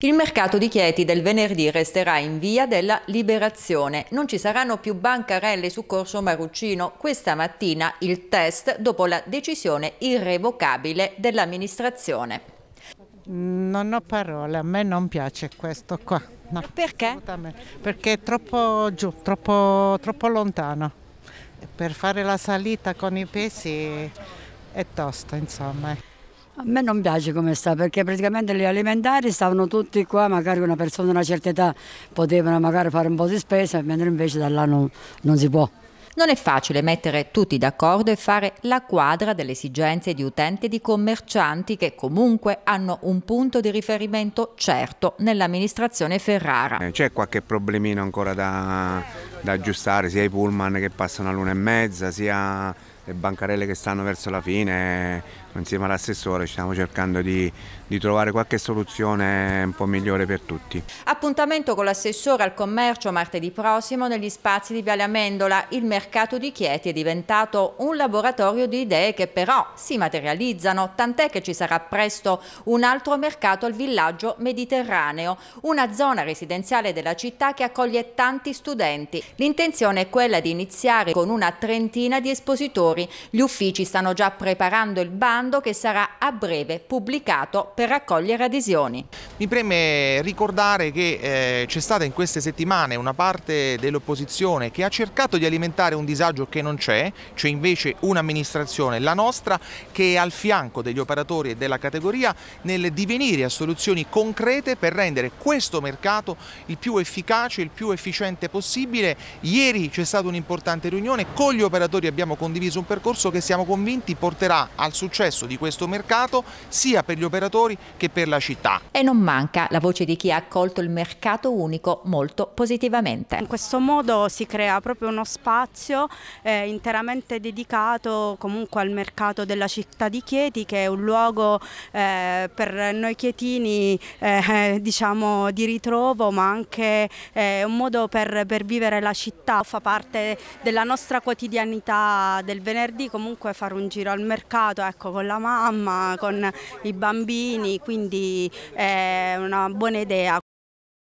Il mercato di Chieti del venerdì resterà in via della Liberazione. Non ci saranno più bancarelle su Corso Maruccino. Questa mattina il test dopo la decisione irrevocabile dell'amministrazione. Non ho parole, a me non piace questo qua. No. Perché? Perché è troppo giù, troppo, troppo lontano. Per fare la salita con i pesi è tosta, insomma. A me non piace come sta perché praticamente gli alimentari stavano tutti qua, magari una persona di una certa età potevano magari fare un po' di spesa, mentre invece da là non, non si può. Non è facile mettere tutti d'accordo e fare la quadra delle esigenze di utenti e di commercianti che comunque hanno un punto di riferimento certo nell'amministrazione Ferrara. Eh, c'è qualche problemino ancora da, da aggiustare, sia i pullman che passano all'una e mezza, sia le bancarelle che stanno verso la fine, insieme all'assessore stiamo cercando di, di, trovare qualche soluzione un po' migliore per tutti. Appuntamento con l'assessore al commercio martedì prossimo negli spazi di Viale Amendola. Il mercato di Chieti è diventato un laboratorio di idee che però si materializzano, tant'è che ci sarà presto un altro mercato al villaggio mediterraneo, una zona residenziale della città che accoglie tanti studenti. L'intenzione è quella di iniziare con una trentina di espositori lavori. Gli uffici stanno già preparando il bando che sarà a breve pubblicato per raccogliere adesioni. Mi preme ricordare che eh, c'è stata in queste settimane una parte dell'opposizione che ha cercato di alimentare un disagio che non c'è, c'è invece un'amministrazione, la nostra, che è al fianco degli operatori e della categoria nel divenire a soluzioni concrete per rendere questo mercato il più efficace, il più efficiente possibile. Ieri c'è stata un'importante riunione, con gli operatori abbiamo condiviso un percorso che siamo convinti porterà al successo di questo mercato sia per gli operatori che per la città. E non manca la voce di chi ha accolto il mercato unico molto positivamente. In questo modo si crea proprio uno spazio eh, interamente dedicato comunque al mercato della città di Chieti che è un luogo eh, per noi chietini eh, diciamo di ritrovo ma anche eh, un modo per, per vivere la città, fa parte della nostra quotidianità del venerdì comunque fare un giro al mercato ecco, con la mamma, con i bambini, quindi è una buona idea.